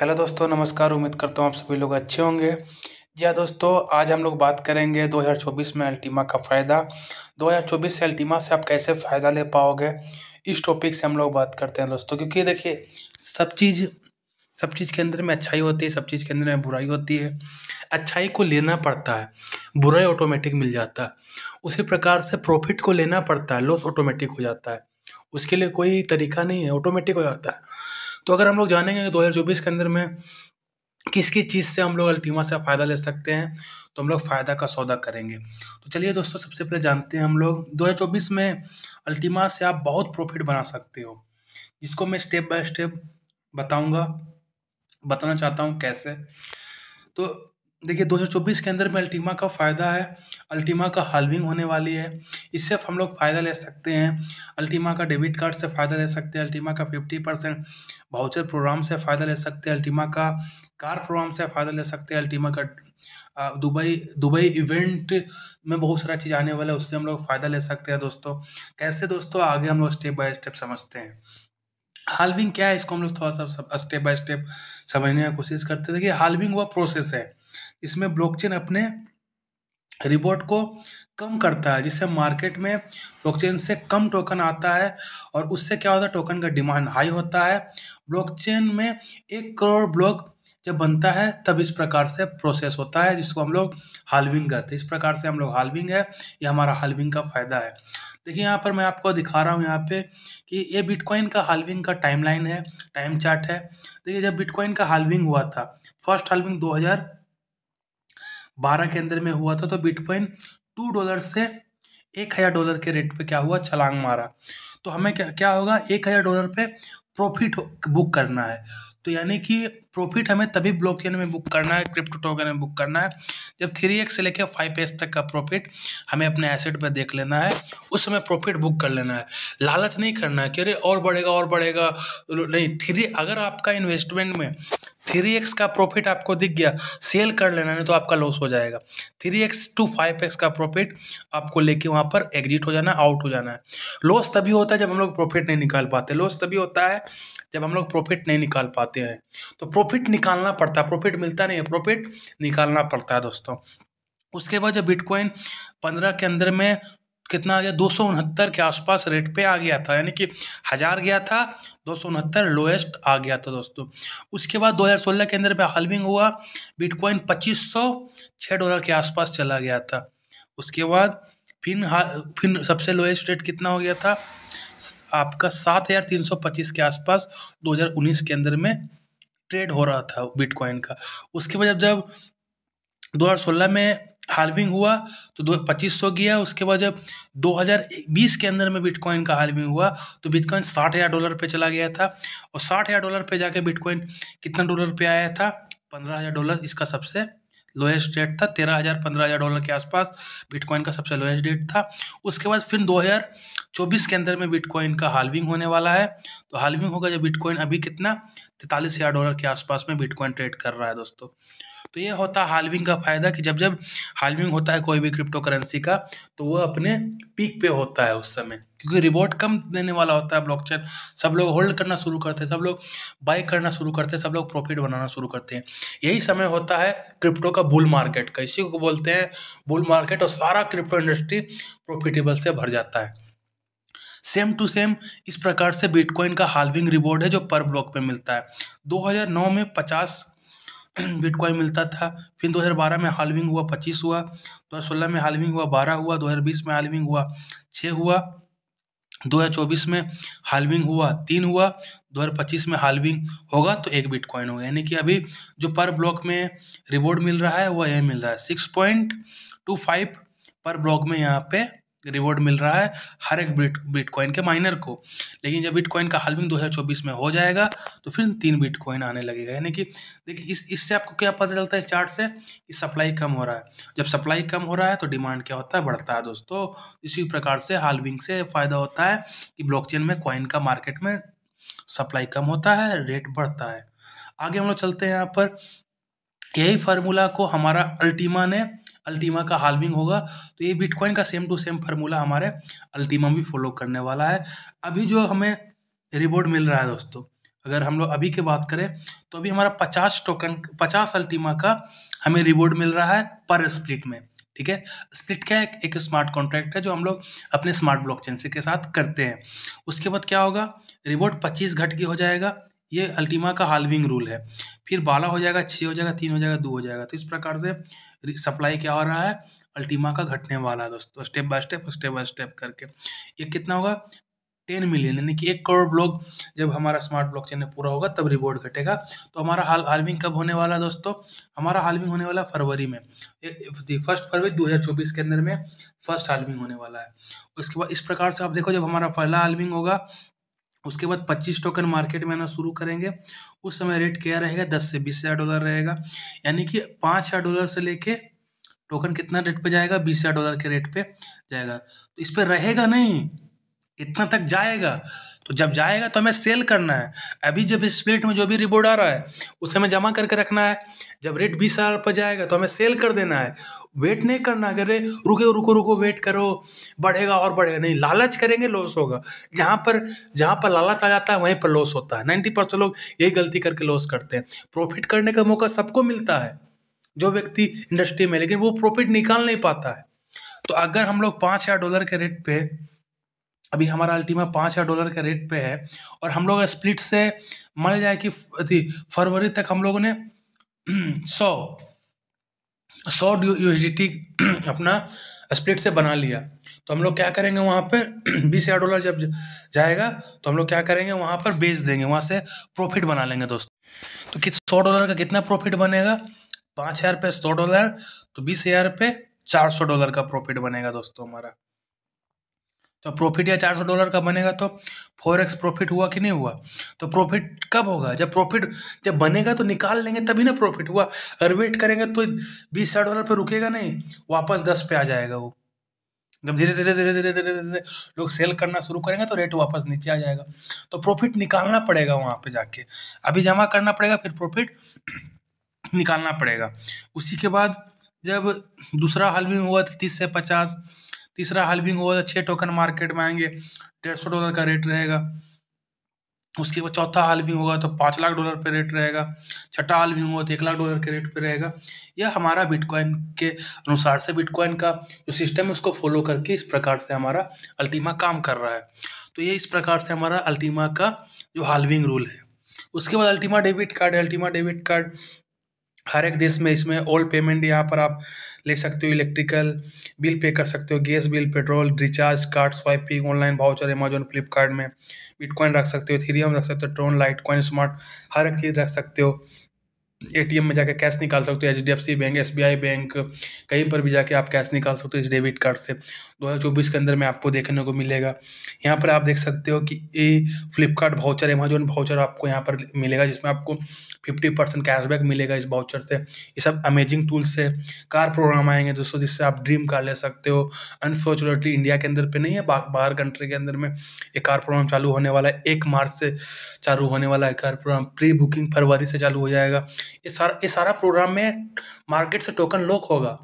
hello दोस्तों नमस्कार उम्मीद करता हूँ आप सभी लोग अच्छे होंगे जी हाँ दोस्तों आज हम लोग बात करेंगे 2024 में अल्टीमा का फ़ायदा 2024 से अल्टीमा से आप कैसे फ़ायदा ले पाओगे इस टॉपिक से हम लोग बात करते हैं दोस्तों क्योंकि देखिए सब चीज़ सब चीज़ के अंदर में अच्छाई होती है सब चीज़ के अंदर में बुराई होती है अच्छाई को लेना पड़ता है बुराई ऑटोमेटिक मिल जाता है उसी प्रकार से प्रॉफिट को लेना पड़ता है लॉस ऑटोमेटिक हो जाता है उसके लिए कोई तरीका नहीं है ऑटोमेटिक हो जाता है तो अगर हम लोग जानेंगे कि दो हज़ार चौबीस के अंदर में किस किस चीज़ से हम लोग अल्टीमा से फ़ायदा ले सकते हैं तो हम लोग फ़ायदा का सौदा करेंगे तो चलिए दोस्तों सबसे पहले जानते हैं हम लोग चौबीस में अल्टीमा से आप बहुत प्रॉफिट बना सकते हो जिसको मैं स्टेप बाय स्टेप बताऊंगा बताना चाहता हूँ कैसे तो देखिए 2024 के अंदर में अल्टीमा का फ़ायदा है अल्टीमा का हालविंग होने वाली है इससे हम लोग फ़ायदा ले सकते हैं अल्टीमा का डेबिट कार्ड से फ़ायदा ले सकते हैं अल्टीमा का फिफ्टी परसेंट भाउचर प्रोग्राम से फ़ायदा ले सकते हैं अल्टीमा का कार प्रोग्राम से फ़ायदा ले सकते हैं अल्टीमा का दुबई दुबई इवेंट में बहुत सारा चीज़ आने वाला है उससे हम लोग फ़ायदा ले सकते हैं दोस्तों कैसे दोस्तों आगे हम लोग स्टेप बाय स्टेप समझते हैं हालविंग क्या है इसको हम लोग थोड़ा सा स्टेप बाय स्टेप समझने की कोशिश करते हैं देखिए हालविंग वह प्रोसेस है इसमें ब्लॉकचेन अपने रिपोर्ट को कम करता है जिससे मार्केट में ब्लॉकचेन से कम टोकन आता है और उससे क्या होता है टोकन का डिमांड हाई होता है ब्लॉकचेन में एक करोड़ ब्लॉक जब बनता है तब इस प्रकार से प्रोसेस होता है जिसको हम लोग हालविंग कहते हैं इस प्रकार से हम लोग हालविंग है ये हमारा हालविंग का फ़ायदा है देखिए यहाँ पर मैं आपको दिखा रहा हूँ यहाँ पे कि ये बिटकॉइन का हालविंग का टाइमलाइन है टाइम चार्ट है देखिए जब बिटकॉइन का हालविंग हुआ था फर्स्ट हालविंग 2000 बारह के अंदर में हुआ था तो बिटकॉइन टू डॉलर से एक हज़ार डॉलर के रेट पे क्या हुआ छलांग मारा तो हमें क्या क्या होगा एक हज़ार डॉलर पे प्रॉफिट बुक करना है तो यानी कि प्रॉफिट हमें तभी ब्लॉकचेन में बुक करना है क्रिप्टो टोकन में बुक करना है जब थ्री एक्स से लेकर फाइव एक्स तक का प्रॉफिट हमें अपने एसेट पर देख लेना है उस समय प्रॉफिट बुक कर लेना है लालच नहीं करना है कि अरे और बढ़ेगा और बढ़ेगा नहीं थ्री अगर आपका इन्वेस्टमेंट में थ्री एक्स का प्रॉफिट आपको दिख गया सेल कर लेना नहीं तो आपका लॉस हो जाएगा three x to five x का प्रॉफिट आपको लेके वहाँ पर एग्जिट हो जाना आउट हो जाना है लॉस तभी होता है जब हम लोग प्रॉफिट नहीं निकाल पाते लॉस तभी होता है जब हम लोग प्रॉफिट नहीं निकाल पाते हैं तो प्रॉफिट निकालना पड़ता है प्रॉफिट मिलता नहीं है प्रॉफिट निकालना पड़ता है दोस्तों उसके बाद जब बिटकॉइन पंद्रह के अंदर में कितना आ गया दो सौ उनहत्तर के आसपास रेट पे आ गया था यानी कि हज़ार गया था दो सौ उनहत्तर लोएस्ट आ गया था दोस्तों उसके बाद 2016 के अंदर में हलविंग हुआ बिटकॉइन पच्चीस सौ छः डॉलर के आसपास चला गया था उसके बाद फिर फिर सबसे लोएस्ट रेट कितना हो गया था आपका सात हज़ार तीन सौ पच्चीस के आसपास 2019 के अंदर में ट्रेड हो रहा था बिटकॉइन का उसके बाद जब जब 2016 में हालविंग हुआ तो दो पच्चीस सौ गया उसके बाद जब 2020 के अंदर में बिटकॉइन का हालविंग हुआ तो बिटकॉइन साठ हज़ार डॉलर पे चला गया था और साठ हज़ार डॉलर पे जाके बिटकॉइन कितना डॉलर पे आया था पंद्रह हज़ार डॉलर इसका सबसे लोएस्ट डेट था तेरह हज़ार पंद्रह हज़ार डॉलर के आसपास बिटकॉइन का सबसे लोएस्ट डेट था उसके बाद फिर दो चौबीस के अंदर में बिटकॉइन का हालविंग होने वाला है तो हालविंग होगा जब बिटकॉइन अभी कितना तैंतालीस हज़ार डॉलर के आसपास में बिटकॉइन ट्रेड कर रहा है दोस्तों तो ये होता है हालविंग का फ़ायदा कि जब जब हालविंग होता है कोई भी क्रिप्टो करेंसी का तो वह अपने पीक पे होता है उस समय क्योंकि रिवॉर्ड कम देने वाला होता है ब्लॉकचेन सब लोग होल्ड करना शुरू करते हैं सब लोग बाई करना शुरू करते हैं सब लोग प्रॉफिट बनाना शुरू करते हैं यही समय होता है क्रिप्टो का बुल मार्केट का इसी को बोलते हैं बुल मार्केट और सारा क्रिप्टो इंडस्ट्री प्रॉफिटेबल से भर जाता है सेम टू सेम इस प्रकार से बिटकॉइन का हालविंग रिवॉर्ड है जो पर ब्लॉक पे मिलता है 2009 में 50 बिटकॉइन मिलता था फिर 2012 में हालविंग हुआ पच्चीस हुआ 2016 में हालविंग हुआ बारह हुआ 2020 में हालविंग हुआ छः हुआ 2024 में हालविंग हुआ तीन हुआ 2025 में हालविंग होगा तो एक बिटकॉइन होगा यानी कि अभी जो पर ब्लॉक में रिवॉर्ड मिल रहा है वह यह मिल रहा है सिक्स पॉइंट टू फाइव पर ब्लॉक में यहाँ पे रिवॉर्ड मिल रहा है हर एक बिट बिटकॉइन के माइनर को लेकिन जब बिटकॉइन का हालविंग 2024 में हो जाएगा तो फिर तीन बिटकॉइन आने लगेगा यानी कि देखिए इस इससे आपको क्या पता चलता है चार्ट से कि सप्लाई कम हो रहा है जब सप्लाई कम हो रहा है तो डिमांड क्या होता है बढ़ता है दोस्तों इसी प्रकार से हालविंग से फ़ायदा होता है कि ब्लॉक में कॉइन का मार्केट में सप्लाई कम होता है रेट बढ़ता है आगे हम लोग चलते हैं यहाँ पर यही फार्मूला को हमारा अल्टीमा ने अल्टीमा का हालविंग होगा तो ये बिटकॉइन का सेम टू सेम फार्मूला हमारे अल्टीमा भी फॉलो करने वाला है अभी जो हमें रिवॉर्ड मिल रहा है दोस्तों अगर हम लोग अभी की बात करें तो अभी हमारा पचास टोकन पचास अल्टीमा का हमें रिवॉर्ड मिल रहा है पर स्प्लिट में ठीक है स्प्लिट क्या है एक स्मार्ट कॉन्ट्रैक्ट है जो हम लोग अपने स्मार्ट ब्लॉक से के साथ करते हैं उसके बाद क्या होगा रिवॉर्ड पच्चीस घट के हो जाएगा ये अल्टीमा का हालविंग रूल है फिर बारह हो जाएगा छः हो जाएगा तीन हो जाएगा दो हो जाएगा तो इस प्रकार से सप्लाई क्या हो रहा है अल्टीमा का घटने वाला है दोस्तों step by step step by step करके ये कितना होगा टेन मिलियन यानी कि एक करोड़ ब्लॉक जब हमारा स्मार्ट ब्लॉक चैनल पूरा होगा तब रिवॉर्ड घटेगा तो हमारा हाल हार्विंग कब होने वाला है दोस्तों हमारा हार्विंग होने वाला फरवरी में फर्स्ट फरवरी 2024 के अंदर में फर्स्ट हार्विंग होने वाला है उसके बाद इस प्रकार से आप देखो जब हमारा पहला हार्विंग होगा उसके बाद पच्चीस टोकन मार्केट में आना शुरू करेंगे उस समय रेट क्या रहेगा दस से बीस हज़ार डॉलर रहेगा यानी कि पाँच हज़ार डॉलर से लेके टोकन कितना रेट पे जाएगा बीस हज़ार डॉलर के रेट पे जाएगा तो इस पर रहेगा नहीं इतना तक जाएगा तो जब जाएगा तो हमें सेल करना है अभी जब स्प्लिट में जो भी रिबोर्ड आ रहा है उसे हमें जमा करके रखना है जब रेट बीस हज़ार पर जाएगा तो हमें सेल कर देना है वेट नहीं करना अगर रुके रुको रुको वेट करो बढ़ेगा और बढ़ेगा नहीं लालच करेंगे लॉस होगा जहाँ पर जहाँ पर लालच आ जाता है वहीं पर लॉस होता है नाइन्टी परसेंट लोग यही गलती करके लॉस करते हैं प्रॉफिट करने का मौका सबको मिलता है जो व्यक्ति इंडस्ट्री में लेकिन वो प्रॉफिट निकाल नहीं पाता है तो अगर हम लोग पाँच हज़ार डॉलर के रेट पे अभी हमारा अल्टीमा पाँच हज़ार डॉलर के रेट पे है और हम लोग स्प्लिट से मान जाए कि फरवरी तक हम लोगों ने सौ सौ यू अपना स्प्लिट से बना लिया तो हम लोग क्या करेंगे वहाँ पर बीस हज़ार डॉलर जब जाएगा तो हम लोग क्या करेंगे वहाँ पर बेच देंगे वहाँ से प्रॉफिट बना लेंगे दोस्तों तो किस सौ डॉलर का कितना प्रॉफिट बनेगा पाँच हज़ार पे सौ डॉलर तो बीस हज़ार पे चार सौ डॉलर का प्रॉफिट बनेगा दोस्तों हमारा तो प्रॉफिट या चार सौ डॉलर का बनेगा तो फोर एक्स प्रॉफिट हुआ कि नहीं हुआ तो प्रॉफिट कब होगा जब प्रॉफिट जब बनेगा तो निकाल लेंगे तभी ना प्रॉफिट हुआ अगर वेट करेंगे तो बीस साठ डॉलर पर रुकेगा नहीं वापस दस पे आ जाएगा वो जब धीरे धीरे धीरे धीरे धीरे धीरे लोग सेल करना शुरू करेंगे तो रेट वापस नीचे आ जाएगा तो प्रॉफिट निकालना पड़ेगा वहाँ पे जाके अभी जमा करना पड़ेगा फिर प्रॉफिट निकालना पड़ेगा उसी के बाद जब दूसरा हाल में हुआ तीस से पचास तीसरा हल्विंग होगा छः टोकन मार्केट में आएंगे डेढ़ सौ डॉलर का रेट रहेगा उसके बाद चौथा हालविंग होगा तो पाँच लाख डॉलर पे रेट रहेगा छठा हालविंग होगा तो एक लाख डॉलर के रेट पे रहेगा यह हमारा बिटकॉइन के अनुसार से बिटकॉइन का जो सिस्टम है उसको फॉलो करके इस प्रकार से हमारा अल्टीमा काम कर रहा है तो ये इस प्रकार से हमारा अल्टीमा का जो हालविंग रूल है उसके बाद अल्टीमा डेबिट कार्ड है अल्टीमा डेबिट कार्ड हर एक देश में इसमें ऑल पेमेंट यहाँ पर आप ले सकते हो इलेक्ट्रिकल बिल पे कर सकते हो gas bill petrol recharge card swiping online voucher Amazon Flipkart में बिटकॉइन रख सकते हो थीरियम रख सकते हो ट्रोन लाइट कॉइन स्मार्ट हर एक चीज़ रख सकते हो ए में जाकर कैश निकाल सकते हो H D F C bank S B I bank कहीं पर भी जाके आप कैश निकाल सकते हो इस डेबिट कार्ड से दो हज़ार चौबीस के अंदर में आपको देखने को मिलेगा यहाँ पर आप देख सकते हो कि ये फ्लिपकार्ट भाउचर अमेजोन भाउचर आपको यहाँ पर मिलेगा जिसमें आपको फिफ्टी परसेंट कैशबैक मिलेगा इस भाउचर से ये सब अमेजिंग टूल्स है कार प्रोग्राम आएंगे दोस्तों जिससे आप ड्रीम कार ले सकते हो अनफॉर्चुनेटली इंडिया के अंदर पर नहीं है बाहर कंट्री के अंदर में ये कार प्रोग्राम चालू होने वाला है एक मार्च से चालू होने वाला है कार प्रोग्राम प्री बुकिंग फरवरी से चालू हो जाएगा इस सारा इस सारा प्रोग्राम में मार्केट से टोकन लॉक होगा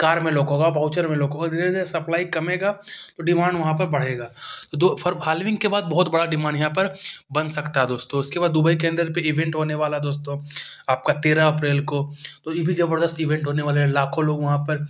कार में लोक होगा वाउचर में लोक होगा धीरे धीरे सप्लाई कमेगा तो डिमांड वहाँ पर बढ़ेगा तो दो फॉर फालविंग के बाद बहुत बड़ा डिमांड यहाँ पर बन सकता है दोस्तों उसके बाद दुबई के अंदर पे इवेंट होने वाला दोस्तों आपका तेरह अप्रैल को तो ये भी ज़बरदस्त इवेंट होने वाला है लाखों लोग वहाँ पर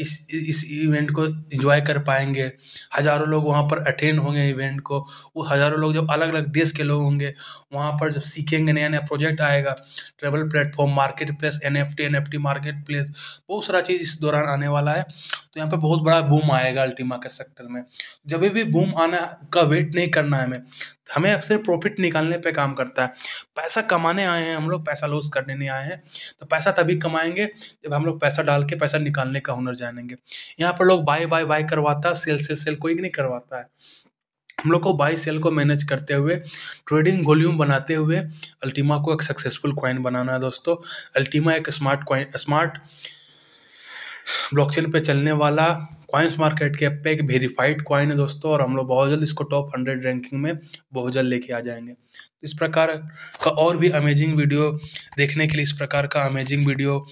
इस इस इवेंट को इंजॉय कर पाएंगे हज़ारों लोग वहाँ पर अटेंड होंगे इवेंट को वो हज़ारों लोग जब अलग अलग देश के लोग होंगे वहाँ पर जब सीखेंगे नया नया प्रोजेक्ट आएगा travel platform market place N F T market place बहुत सारा चीज़ इस दौरान दौरान आने वाला है तो यहाँ पे बहुत बड़ा बूम आएगा अल्टीमा के सेक्टर में जब भी बूम आना का वेट नहीं करना है हमें हमें अब सिर्फ प्रॉफिट निकालने पे काम करता है पैसा कमाने आए हैं हम लोग पैसा लॉस करने नहीं आए हैं तो पैसा तभी कमाएंगे जब हम लोग पैसा डाल के पैसा निकालने का हुनर जानेंगे यहाँ पर लोग बाय बाय बाय करवाता है सेल से सेल कोई नहीं करवाता है हम लोग को बाई सेल को मैनेज करते हुए ट्रेडिंग वॉल्यूम बनाते हुए अल्टीमा को एक सक्सेसफुल क्वाइन बनाना है दोस्तों अल्टीमा एक स्मार्ट क्वाइन स्मार्ट ब्लॉकचेन पे चलने वाला क्वाइंस मार्केट कैप पे एक वेरीफाइड क्वाइन है दोस्तों और हम लोग बहुत जल्द इसको टॉप हंड्रेड रैंकिंग में बहुत जल्द लेके आ जाएंगे इस प्रकार का और भी अमेजिंग वीडियो देखने के लिए इस प्रकार का अमेजिंग वीडियो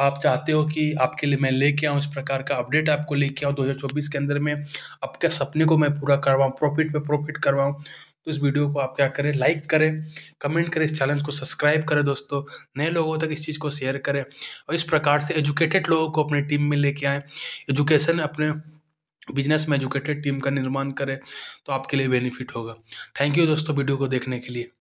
आप चाहते हो कि आपके लिए मैं लेके आऊँ इस प्रकार का अपडेट आपको लेके आऊँ 2024 के अंदर में आपके सपने को मैं पूरा करवाऊँ प्रॉफिट पे प्रॉफिट करवाऊँ तो इस वीडियो को आप क्या करें लाइक करें कमेंट करें इस चैनल को सब्सक्राइब करें दोस्तों नए लोगों तक इस चीज़ को शेयर करें और इस प्रकार से एजुकेटेड लोगों को अपनी टीम में लेके आएँ एजुकेशन अपने बिजनेस में एजुकेटेड टीम का निर्माण करें तो आपके लिए बेनिफिट होगा थैंक यू दोस्तों वीडियो को देखने के लिए